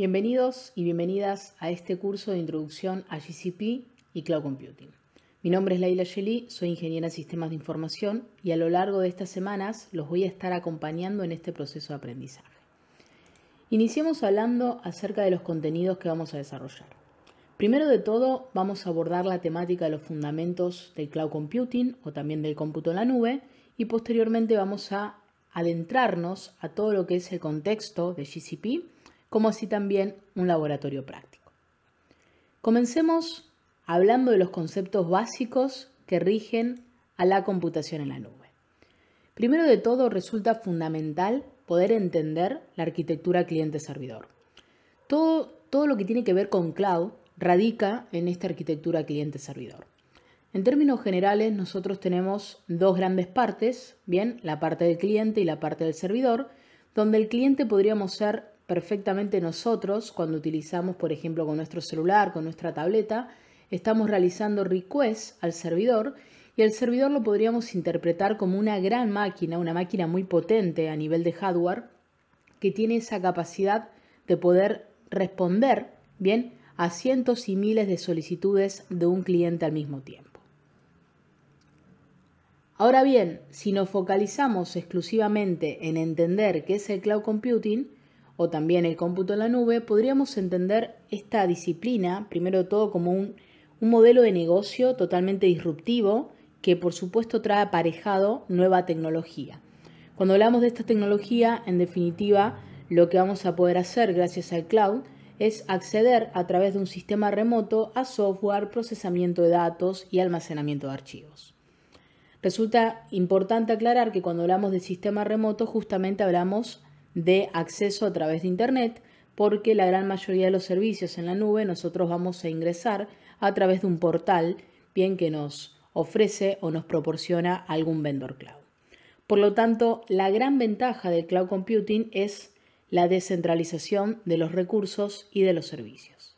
Bienvenidos y bienvenidas a este curso de introducción a GCP y Cloud Computing. Mi nombre es Laila Shelly, soy ingeniera en sistemas de información y a lo largo de estas semanas los voy a estar acompañando en este proceso de aprendizaje. Iniciemos hablando acerca de los contenidos que vamos a desarrollar. Primero de todo, vamos a abordar la temática de los fundamentos del cloud computing o también del cómputo en la nube y posteriormente vamos a adentrarnos a todo lo que es el contexto de GCP como así también un laboratorio práctico. Comencemos hablando de los conceptos básicos que rigen a la computación en la nube. Primero de todo, resulta fundamental poder entender la arquitectura cliente-servidor. Todo, todo lo que tiene que ver con cloud radica en esta arquitectura cliente-servidor. En términos generales, nosotros tenemos dos grandes partes, bien, la parte del cliente y la parte del servidor, donde el cliente podríamos ser perfectamente nosotros cuando utilizamos, por ejemplo, con nuestro celular, con nuestra tableta, estamos realizando requests al servidor y el servidor lo podríamos interpretar como una gran máquina, una máquina muy potente a nivel de hardware que tiene esa capacidad de poder responder bien a cientos y miles de solicitudes de un cliente al mismo tiempo. Ahora bien, si nos focalizamos exclusivamente en entender qué es el cloud computing, o también el cómputo en la nube, podríamos entender esta disciplina, primero de todo, como un, modelo de negocio totalmente disruptivo que por supuesto trae aparejado nueva tecnología. Cuando hablamos de esta tecnología, en definitiva, lo que vamos a poder hacer gracias al cloud es acceder a través de un sistema remoto a software, procesamiento de datos y almacenamiento de archivos. Resulta importante aclarar que cuando hablamos de sistema remoto justamente hablamos de acceso a través de Internet, porque la gran mayoría de los servicios en la nube nosotros vamos a ingresar a través de un portal, bien que nos ofrece o nos proporciona algún vendor cloud. Por lo tanto, la gran ventaja del cloud computing es la descentralización de los recursos y de los servicios.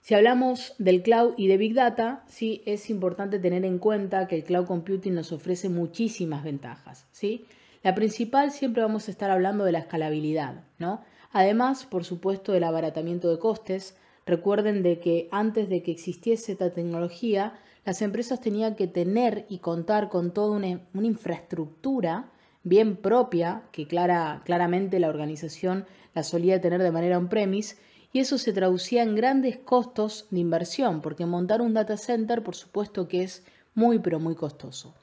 Si hablamos del cloud y de big data, sí es importante tener en cuenta que el cloud computing nos ofrece muchísimas ventajas, ¿sí? La principal siempre vamos a estar hablando de la escalabilidad, ¿no? Además, por supuesto, del abaratamiento de costes. Recuerden de que antes de que existiese esta tecnología, las empresas tenían que tener y contar con toda una, infraestructura bien propia, que clara, claramente la organización la solía tener de manera on-premise, y eso se traducía en grandes costos de inversión, porque montar un data center, por supuesto que es muy, pero muy costoso.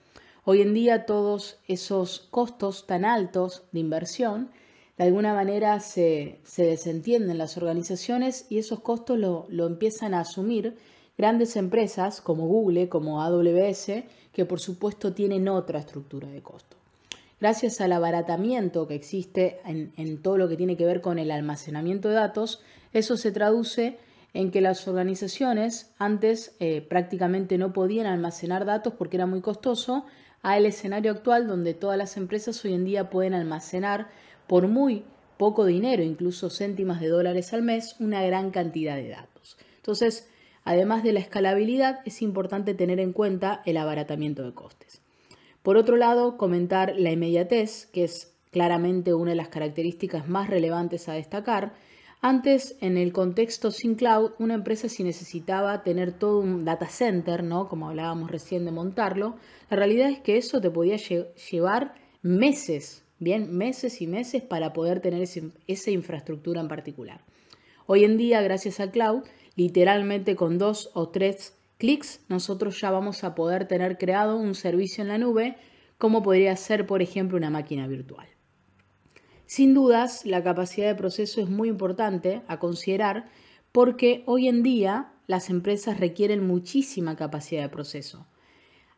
Hoy en día todos esos costos tan altos de inversión de alguna manera se, desentienden las organizaciones y esos costos lo, empiezan a asumir grandes empresas como Google, como AWS, que por supuesto tienen otra estructura de costo. Gracias al abaratamiento que existe en, todo lo que tiene que ver con el almacenamiento de datos, eso se traduce en que las organizaciones antes eh, prácticamente no podían almacenar datos porque era muy costoso, al escenario actual donde todas las empresas hoy en día pueden almacenar por muy poco dinero, incluso céntimas de dólares al mes, una gran cantidad de datos. Entonces, además de la escalabilidad, es importante tener en cuenta el abaratamiento de costes. Por otro lado, comentar la inmediatez, que es claramente una de las características más relevantes a destacar, antes, en el contexto sin cloud, una empresa si necesitaba tener todo un data center, ¿no? Como hablábamos recién de montarlo, la realidad es que eso te podía llevar meses, bien, meses y meses para poder tener esa infraestructura en particular. Hoy en día, gracias a cloud, literalmente con dos o tres clics, nosotros ya vamos a poder tener creado un servicio en la nube, como podría ser, por ejemplo, una máquina virtual. Sin dudas, la capacidad de proceso es muy importante a considerar porque hoy en día las empresas requieren muchísima capacidad de proceso.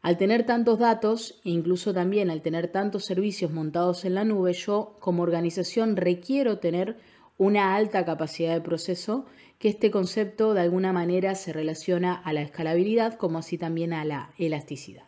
Al tener tantos datos, incluso también al tener tantos servicios montados en la nube, yo como organización requiero tener una alta capacidad de proceso, que este concepto de alguna manera se relaciona a la escalabilidad como así también a la elasticidad.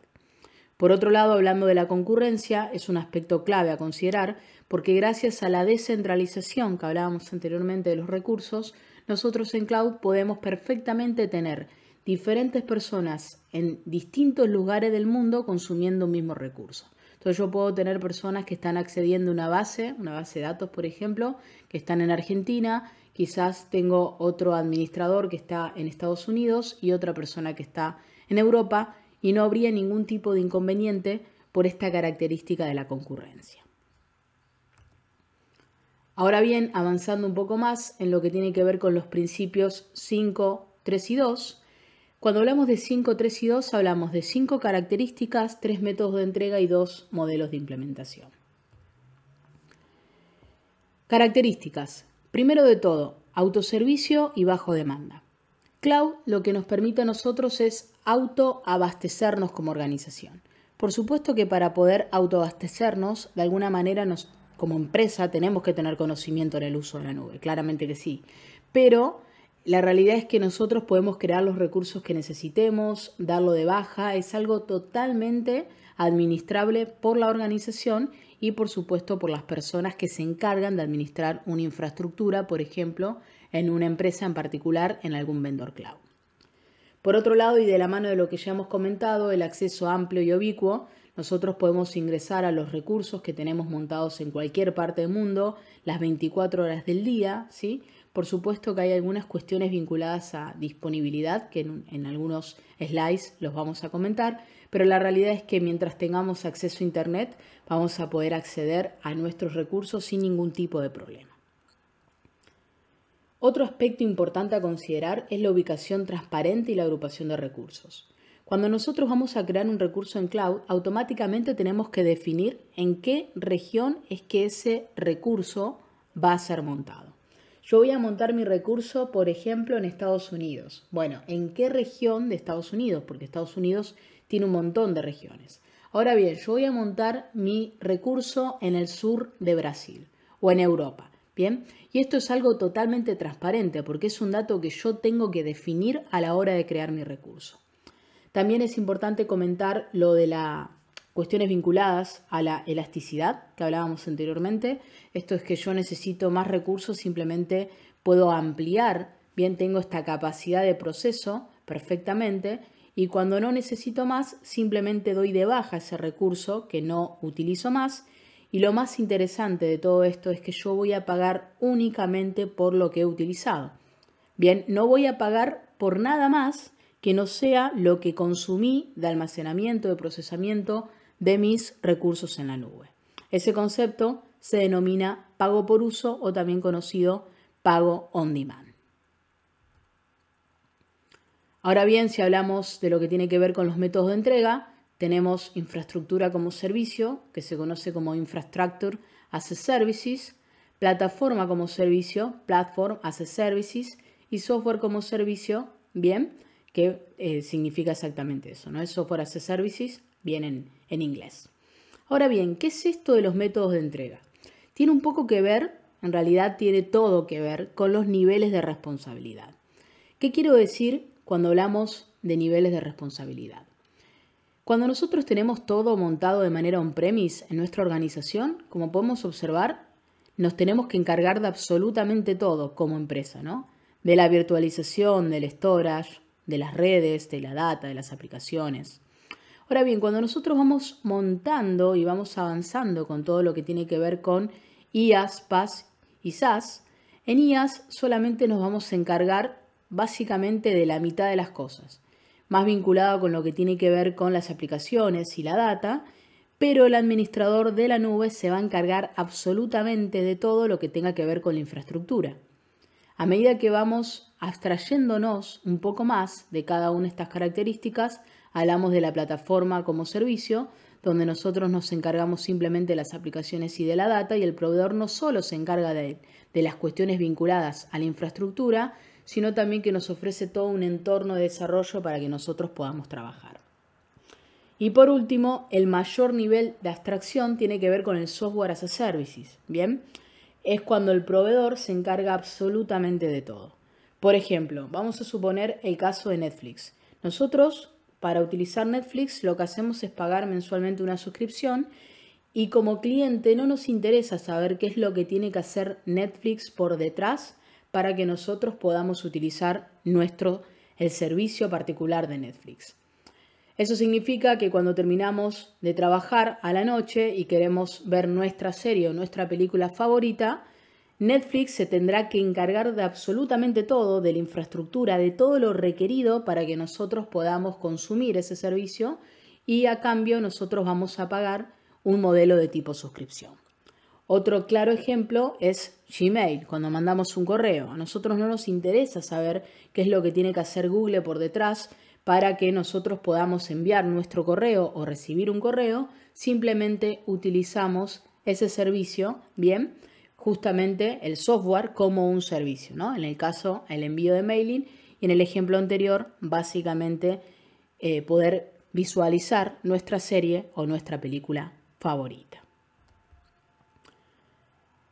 Por otro lado, hablando de la concurrencia, es un aspecto clave a considerar porque gracias a la descentralización que hablábamos anteriormente de los recursos, nosotros en cloud podemos perfectamente tener diferentes personas en distintos lugares del mundo consumiendo un mismo recurso. Entonces yo puedo tener personas que están accediendo a una base, una base de datos, por ejemplo, que están en Argentina, quizás tengo otro administrador que está en Estados Unidos y otra persona que está en Europa y no habría ningún tipo de inconveniente por esta característica de la concurrencia. Ahora bien, avanzando un poco más en lo que tiene que ver con los principios 5, 3 y 2, cuando hablamos de 5, 3 y 2 hablamos de 5 características, 3 métodos de entrega y 2 modelos de implementación. Características. Primero de todo, autoservicio y bajo demanda. Cloud lo que nos permite a nosotros es autoabastecernos como organización. Por supuesto que para poder autoabastecernos, de alguna manera como empresa tenemos que tener conocimiento en el uso de la nube, claramente que sí. Pero la realidad es que nosotros podemos crear los recursos que necesitemos, darlo de baja, es algo totalmente administrable por la organización y por supuesto por las personas que se encargan de administrar una infraestructura, por ejemplo, en una empresa en particular, en algún vendor cloud. Por otro lado, y de la mano de lo que ya hemos comentado, el acceso amplio y ubicuo, nosotros podemos ingresar a los recursos que tenemos montados en cualquier parte del mundo, las 24 horas del día, ¿sí? Por supuesto que hay algunas cuestiones vinculadas a disponibilidad, que en, en, algunos slides los vamos a comentar, pero la realidad es que mientras tengamos acceso a Internet vamos a poder acceder a nuestros recursos sin ningún tipo de problema. Otro aspecto importante a considerar es la ubicación transparente y la agrupación de recursos. Cuando nosotros vamos a crear un recurso en cloud, automáticamente tenemos que definir en qué región es que ese recurso va a ser montado. Yo voy a montar mi recurso, por ejemplo, en Estados Unidos. Bueno, ¿en qué región de Estados Unidos? Porque Estados Unidos tiene un montón de regiones. Ahora bien, yo voy a montar mi recurso en el sur de Brasil o en Europa. Bien, y esto es algo totalmente transparente porque es un dato que yo tengo que definir a la hora de crear mi recurso. También es importante comentar lo de las cuestiones vinculadas a la elasticidad que hablábamos anteriormente. Esto es que yo necesito más recursos, simplemente puedo ampliar, bien tengo esta capacidad de proceso perfectamente y cuando no necesito más, simplemente doy de baja ese recurso que no utilizo más y lo más interesante de todo esto es que yo voy a pagar únicamente por lo que he utilizado. Bien, no voy a pagar por nada más que no sea lo que consumí de almacenamiento, de procesamiento de mis recursos en la nube. Ese concepto se denomina pago por uso o también conocido pago on demand. Ahora bien, si hablamos de lo que tiene que ver con los métodos de entrega, tenemos infraestructura como servicio, que se conoce como Infrastructure as a Services, plataforma como servicio, Platform as a Services, y software como servicio, bien, que eh, significa exactamente eso, ¿no? software as a Services, bien en inglés. Ahora bien, ¿qué es esto de los métodos de entrega? Tiene un poco que ver, en realidad tiene todo que ver con los niveles de responsabilidad. ¿Qué quiero decir cuando hablamos de niveles de responsabilidad? Cuando nosotros tenemos todo montado de manera on-premise en nuestra organización, como podemos observar, nos tenemos que encargar de absolutamente todo como empresa, ¿no? De la virtualización, del storage, de las redes, de la data, de las aplicaciones. Ahora bien, cuando nosotros vamos montando y vamos avanzando con todo lo que tiene que ver con IaaS, PaaS y SaaS, en IaaS solamente nos vamos a encargar básicamente de la mitad de las cosas más vinculado con lo que tiene que ver con las aplicaciones y la data, pero el administrador de la nube se va a encargar absolutamente de todo lo que tenga que ver con la infraestructura. A medida que vamos abstrayéndonos un poco más de cada una de estas características, hablamos de la plataforma como servicio, donde nosotros nos encargamos simplemente de las aplicaciones y de la data, y el proveedor no solo se encarga de, de las cuestiones vinculadas a la infraestructura, sino también que nos ofrece todo un entorno de desarrollo para que nosotros podamos trabajar. Y por último, el mayor nivel de abstracción tiene que ver con el software as a services, ¿bien? Es cuando el proveedor se encarga absolutamente de todo. Por ejemplo, vamos a suponer el caso de Netflix. Nosotros, para utilizar Netflix, lo que hacemos es pagar mensualmente una suscripción y como cliente no nos interesa saber qué es lo que tiene que hacer Netflix por detrás para que nosotros podamos utilizar nuestro, el servicio particular de Netflix. Eso significa que cuando terminamos de trabajar a la noche y queremos ver nuestra serie o nuestra película favorita, Netflix se tendrá que encargar de absolutamente todo, de la infraestructura, de todo lo requerido para que nosotros podamos consumir ese servicio y a cambio nosotros vamos a pagar un modelo de tipo suscripción. Otro claro ejemplo es Gmail, cuando mandamos un correo. A nosotros no nos interesa saber qué es lo que tiene que hacer Google por detrás para que nosotros podamos enviar nuestro correo o recibir un correo. Simplemente utilizamos ese servicio, bien, justamente el software como un servicio, ¿no? En el caso, el envío de mailing y en el ejemplo anterior, básicamente eh, poder visualizar nuestra serie o nuestra película favorita.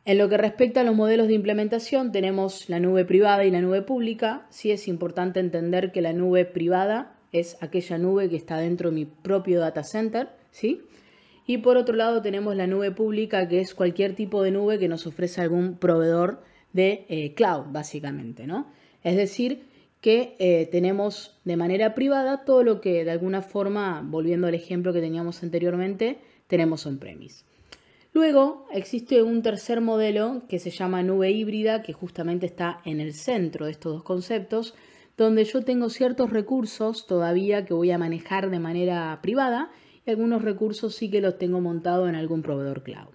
En lo que respecta a los modelos de implementación, tenemos la nube privada y la nube pública. Sí es importante entender que la nube privada es aquella nube que está dentro de mi propio data center, ¿sí? Y por otro lado tenemos la nube pública, que es cualquier tipo de nube que nos ofrece algún proveedor de eh, cloud, básicamente, ¿no? Es decir, que eh, tenemos de manera privada todo lo que de alguna forma, volviendo al ejemplo que teníamos anteriormente, tenemos on-premise. Luego existe un tercer modelo que se llama nube híbrida, que justamente está en el centro de estos dos conceptos, donde yo tengo ciertos recursos todavía que voy a manejar de manera privada y algunos recursos sí que los tengo montado en algún proveedor cloud.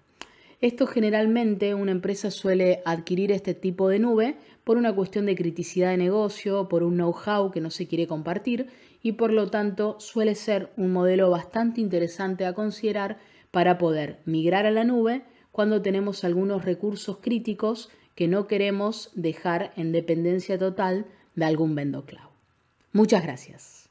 Esto generalmente una empresa suele adquirir este tipo de nube por una cuestión de criticidad de negocio, por un know-how que no se quiere compartir y por lo tanto suele ser un modelo bastante interesante a considerar para poder migrar a la nube cuando tenemos algunos recursos críticos que no queremos dejar en dependencia total de algún vendor cloud. Muchas gracias.